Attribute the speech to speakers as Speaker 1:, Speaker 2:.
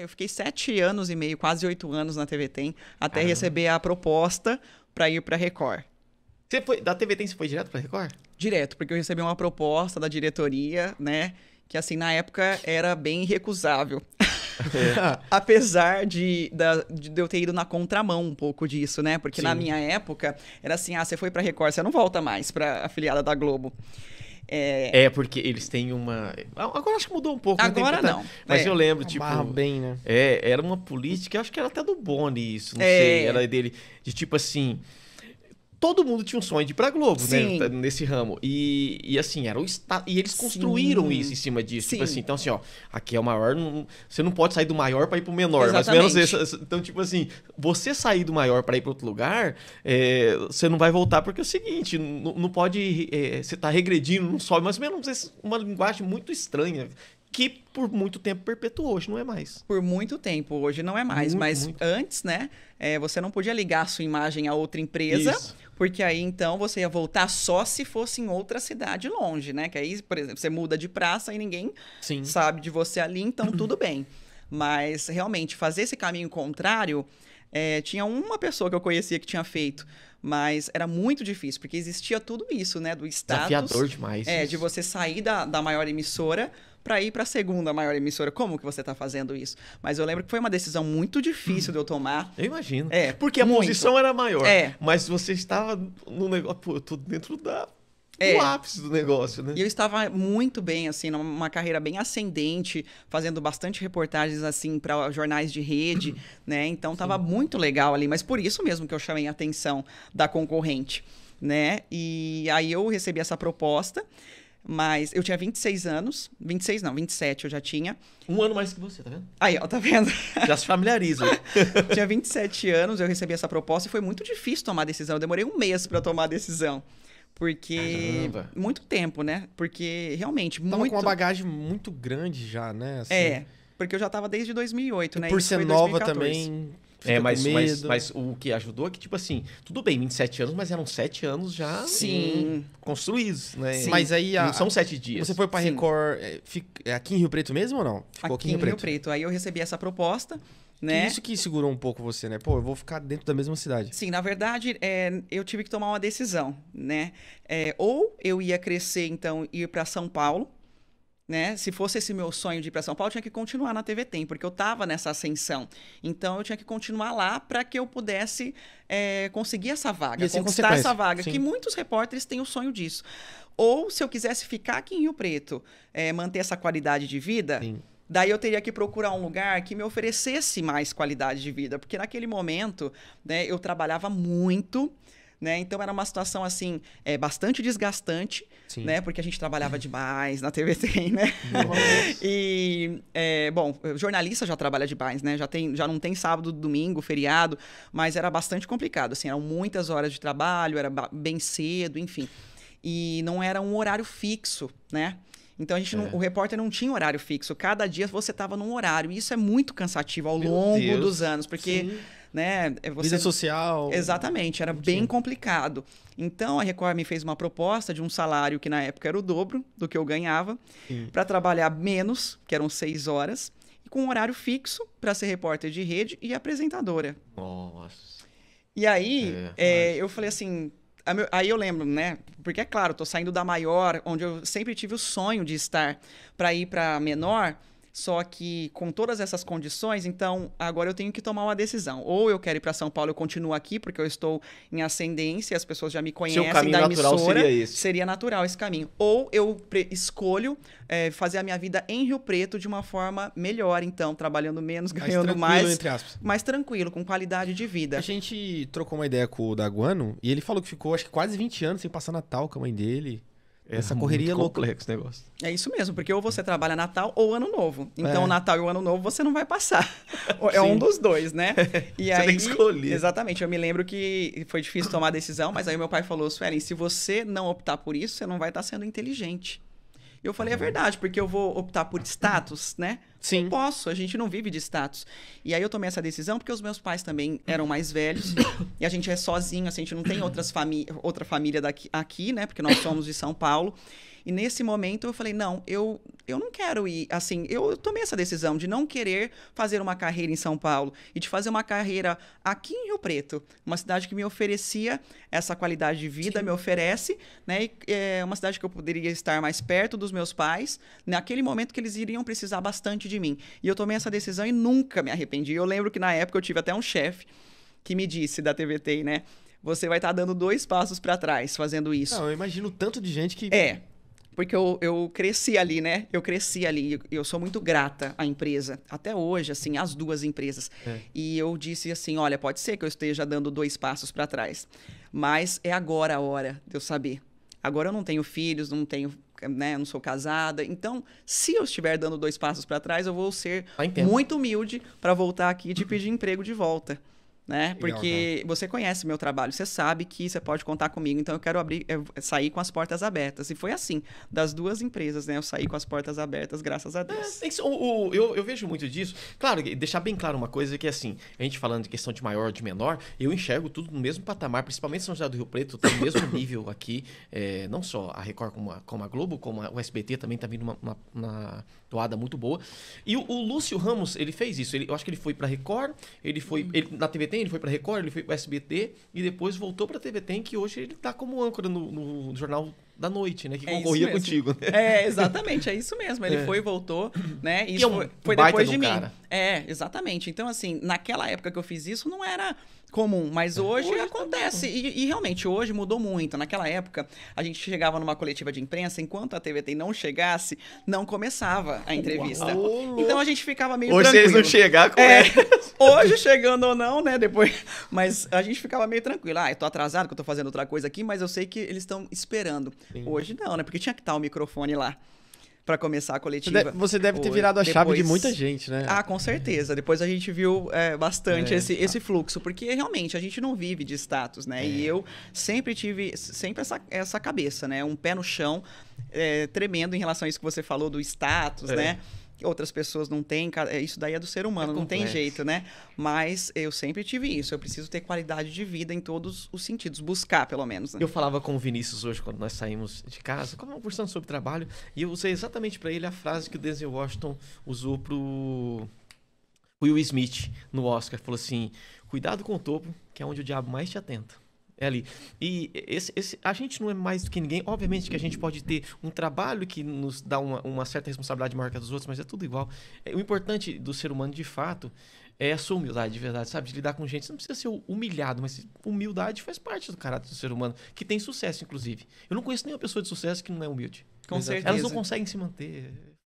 Speaker 1: Eu fiquei sete anos e meio, quase oito anos na TV Tem, até Caramba. receber a proposta para ir para Record. Você foi, da TV Tem você foi direto para Record? Direto, porque eu recebi uma proposta da diretoria, né? Que assim, na época era bem recusável. É. Apesar de, da, de, eu ter ido na contramão um pouco disso, né? Porque Sim. na minha época era assim: ah, você foi pra Record, você não volta mais pra afiliada da Globo. É...
Speaker 2: é, porque eles têm uma.
Speaker 1: Agora acho que mudou um pouco. Agora não. Mas é. eu lembro, tipo. Barra bem,
Speaker 2: né? É, era uma política, acho que era até do Boni isso, não é... sei. Era dele. De tipo assim todo mundo tinha um sonho de ir pra Globo, né, Sim. né? Nesse ramo. E, e assim, era o estado. E eles construíram Sim. isso em cima disso. Sim. Tipo assim, então assim, ó, aqui é o maior. Não, você não pode sair do maior para ir pro menor. Mas menos Então, tipo assim, você sair do maior para ir para outro lugar, é, você não vai voltar, porque é o seguinte, não, não pode. É, você tá regredindo, não sobe, mas
Speaker 1: menos uma linguagem muito estranha que por muito tempo perpetuou, hoje não é mais. Por muito tempo, hoje não é mais. Muito, mas muito. antes, né? É, você não podia ligar a sua imagem a outra empresa, Isso. porque aí então você ia voltar só se fosse em outra cidade longe, né? Que aí, por exemplo, você muda de praça e ninguém Sim. sabe de você ali, então tudo bem. Mas realmente, fazer esse caminho contrário é, tinha uma pessoa que eu conhecia que tinha feito, mas era muito difícil, porque existia tudo isso, né? Do status. Desafiador demais. É, isso. de você sair da, da maior emissora para ir para a segunda maior emissora. Como que você está fazendo isso? Mas eu lembro que foi uma decisão muito difícil hum, de eu tomar. Eu imagino. É, porque a muito. posição era maior. É.
Speaker 2: Mas você estava no negócio, pô, eu tô dentro da é. o ápice
Speaker 1: do negócio, né? E eu estava muito bem, assim, numa carreira bem ascendente, fazendo bastante reportagens, assim, para jornais de rede, né? Então estava muito legal ali, mas por isso mesmo que eu chamei a atenção da concorrente, né? E aí eu recebi essa proposta. Mas eu tinha 26 anos. 26 não, 27 eu já tinha. Um
Speaker 2: ano mais que você, tá
Speaker 1: vendo? Aí, ó, tá vendo? Já se familiariza. tinha 27 anos, eu recebi essa proposta e foi muito difícil tomar a decisão. Eu demorei um mês para tomar a decisão. Porque. Caramba. Muito tempo, né? Porque realmente. Tava muito... com uma bagagem muito grande já, né? Assim... É. Porque eu já tava desde 2008, e né? Por Isso ser nova 2014. também. É, mas, mas, mas,
Speaker 2: o que ajudou é que, tipo assim, tudo bem, 27 anos, mas eram 7 anos já Sim. construídos, né? Sim. Mas aí. A, não são 7 dias. Você foi pra Record. É, é, aqui em Rio Preto mesmo ou não? Ficou aqui, aqui em Rio Preto. Preto. Aí eu recebi essa
Speaker 1: proposta.
Speaker 2: Né? Isso que segurou um pouco você, né? Pô, eu vou ficar dentro da mesma cidade.
Speaker 1: Sim, na verdade, é, eu tive que tomar uma decisão, né? É, ou eu ia crescer, então, ir para São Paulo, né? Se fosse esse meu sonho de ir para São Paulo, eu tinha que continuar na TV Tem, porque eu estava nessa ascensão. Então eu tinha que continuar lá para que eu pudesse é, conseguir essa vaga, assim, conquistar essa vaga, Sim. que muitos repórteres têm o sonho disso. Ou se eu quisesse ficar aqui em Rio Preto, é, manter essa qualidade de vida. Sim Daí eu teria que procurar um lugar que me oferecesse mais qualidade de vida, porque naquele momento, né, eu trabalhava muito, né? Então era uma situação assim, é, bastante desgastante, Sim. né? Porque a gente trabalhava demais na TVT, né? e é, bom, jornalista já trabalha demais, né? Já tem, já não tem sábado, domingo, feriado, mas era bastante complicado, assim, eram muitas horas de trabalho, era bem cedo, enfim. E não era um horário fixo, né? Então a gente é. não, o repórter não tinha horário fixo. Cada dia você estava num horário. E isso é muito cansativo ao Meu longo Deus. dos anos, porque. Sim. Né, é você... Vida social. Exatamente, era Sim. bem complicado. Então a Record me fez uma proposta de um salário que na época era o dobro do que eu ganhava, para trabalhar menos, que eram seis horas, e com um horário fixo para ser repórter de rede e apresentadora. Nossa. E aí é, é, eu falei assim, aí eu lembro, né? Porque é claro, tô saindo da maior, onde eu sempre tive o sonho de estar, para ir para menor. Só que com todas essas condições, então agora eu tenho que tomar uma decisão. Ou eu quero ir para São Paulo, eu continuo aqui porque eu estou em ascendência, as pessoas já me conhecem Seu caminho da natural emissora. Seria, esse. seria natural esse caminho. Ou eu escolho é, fazer a minha vida em Rio Preto de uma forma melhor, então trabalhando menos, mais ganhando mais, entre aspas. mais tranquilo, com qualidade de
Speaker 2: vida. A gente trocou uma ideia com o Daguano e ele falou que ficou acho que quase 20 anos sem passar Natal com a mãe dele. É Essa é correria é louca. complexo negócio.
Speaker 1: É isso mesmo, porque ou você trabalha Natal ou Ano Novo. Então, é. Natal e o Ano Novo você não vai passar. é um dos dois, né? E você aí, tem que escolher. Exatamente. Eu me lembro que foi difícil tomar a decisão, mas aí meu pai falou, Suelen, se você não optar por isso, você não vai estar sendo inteligente. Eu falei, é uhum. verdade, porque eu vou optar por status, né? Sim. Não posso, a gente não vive de status. E aí eu tomei essa decisão porque os meus pais também eram mais velhos e a gente é sozinho, assim, a gente não tem outras famí outra família daqui, aqui, né? Porque nós somos de São Paulo. E nesse momento eu falei, não, eu, eu não quero ir, assim, eu tomei essa decisão de não querer fazer uma carreira em São Paulo e de fazer uma carreira aqui em Rio Preto, uma cidade que me oferecia essa qualidade de vida, Sim. me oferece, né? E, é uma cidade que eu poderia estar mais perto dos meus pais, naquele momento que eles iriam precisar bastante de mim. E eu tomei essa decisão e nunca me arrependi. Eu lembro que na época eu tive até um chefe que me disse da TVT, né? Você vai estar tá dando dois passos para trás fazendo isso. Não, eu imagino tanto de gente que. É. Porque eu, eu cresci ali, né? Eu cresci ali. Eu, eu sou muito grata à empresa. Até hoje, assim, às duas empresas. É. E eu disse assim: olha, pode ser que eu esteja dando dois passos para trás. Mas é agora a hora de eu saber. Agora eu não tenho filhos, não tenho né, não sou casada. Então, se eu estiver dando dois passos para trás, eu vou ser muito humilde para voltar aqui e te pedir emprego de volta né? Porque você conhece meu trabalho, você sabe que você pode contar comigo, então eu quero abrir, eu sair com as portas abertas. E foi assim, das duas empresas, né? Eu saí com as portas abertas, graças a Deus. É, o, o, eu, eu, vejo muito disso. Claro,
Speaker 2: deixar bem claro uma coisa que é assim, a gente falando de questão de maior, de menor, eu enxergo tudo no mesmo patamar, principalmente São José do Rio Preto, tem o mesmo nível aqui, é, não só a Record como a, como a Globo, como a, o SBT também está vindo uma, uma, uma toada muito boa. E o, o, Lúcio Ramos, ele fez isso. Ele, eu acho que ele foi para Record, ele foi uhum. ele, na TVT, ele foi para Record, ele foi para SBT e depois voltou para TVT, que hoje ele tá como âncora no, no jornal da noite, né? Que é concorria contigo. Né? É, exatamente, é
Speaker 1: isso mesmo. Ele é. foi e voltou, né? É isso é um foi depois de, um de mim. Cara. É, exatamente. Então, assim, naquela época que eu fiz isso, não era comum, mas é. hoje, hoje é acontece. E, e, realmente, hoje mudou muito. Naquela época, a gente chegava numa coletiva de imprensa, enquanto a TVT não chegasse, não começava a entrevista. Uau. Então a gente ficava meio hoje tranquilo. Hoje eles não chegar com é, Hoje, chegando ou não, né, depois... Mas a gente ficava meio tranquilo. Ah, eu tô atrasado, que eu tô fazendo outra coisa aqui, mas eu sei que eles estão esperando. Sim. Hoje não, né, porque tinha que estar o microfone lá para começar a coletiva. Você deve ter virado a depois... chave de muita gente, né? Ah, com certeza. Depois a gente viu é, bastante é, esse, tá. esse fluxo, porque realmente a gente não vive de status, né? É. E eu sempre tive sempre essa, essa cabeça, né? Um pé no chão é, tremendo em relação a isso que você falou do status, é. né? outras pessoas não têm, é, isso daí é do ser humano, é não tem jeito, né? Mas eu sempre tive isso, eu preciso ter qualidade de vida em todos os sentidos, buscar pelo menos. Né? Eu
Speaker 2: falava com o Vinícius hoje quando nós saímos de casa, conversando sobre trabalho, e eu usei exatamente para ele a frase que o Denzel Washington usou pro Will Smith no Oscar, falou assim: "Cuidado com o topo, que é onde o diabo mais te atenta". É ali. E esse, esse, a gente não é mais do que ninguém. Obviamente que a gente pode ter um trabalho que nos dá uma, uma certa responsabilidade maior que a dos outros, mas é tudo igual. É, o importante do ser humano, de fato, é a sua humildade, de verdade, sabe? De lidar com gente. Você não precisa ser humilhado, mas humildade faz parte do caráter do ser humano, que tem sucesso, inclusive. Eu não conheço nenhuma pessoa de sucesso que não é humilde. Com certeza. Elas não conseguem se manter.